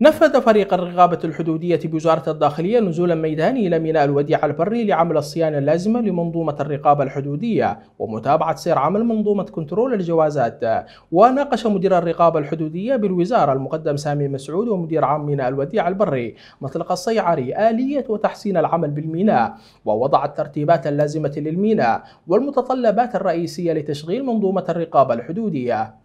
نفذ فريق الرقابة الحدودية بوزارة الداخلية نزولا ميداني إلى ميناء الوديعة البري لعمل الصيانة اللازمة لمنظومة الرقابة الحدودية ومتابعة سير عمل منظومة كنترول الجوازات وناقش مدير الرقابة الحدودية بالوزارة المقدم سامي مسعود ومدير عام ميناء الوديعة البري مطلق الصيعري آلية وتحسين العمل بالميناء ووضع الترتيبات اللازمة للميناء والمتطلبات الرئيسية لتشغيل منظومة الرقابة الحدودية